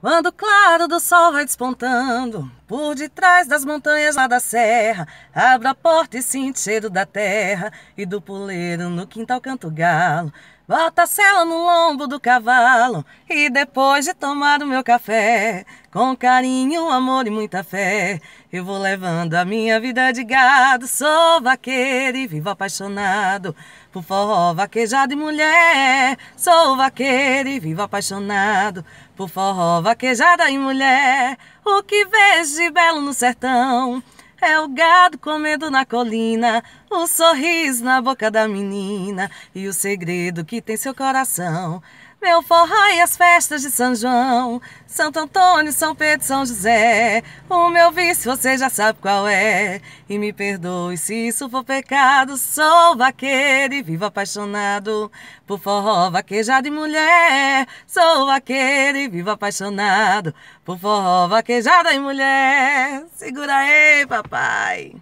Quando o claro do sol vai despontando, por detrás das montanhas lá da serra, abro a porta e sinto cheiro da terra, e do poleiro no quintal canto galo. Bota a cela no lombo do cavalo e depois de tomar o meu café, com carinho, amor e muita fé, eu vou levando a minha vida de gado. Sou vaqueiro e vivo apaixonado por forró, vaquejado e mulher. Sou vaqueiro e vivo apaixonado por forró, vaquejada e mulher. O que vejo de belo no sertão? É o gado comendo na colina, o sorriso na boca da menina e o segredo que tem seu coração. Meu forró e as festas de São João, Santo Antônio, São Pedro, São José. O meu vício você já sabe qual é. E me perdoe se isso for pecado. Sou vaqueiro e vivo apaixonado por forró, vaquejado e mulher. Sou vaqueiro e vivo apaixonado por forró, vaquejada e mulher. Segura aí, papai.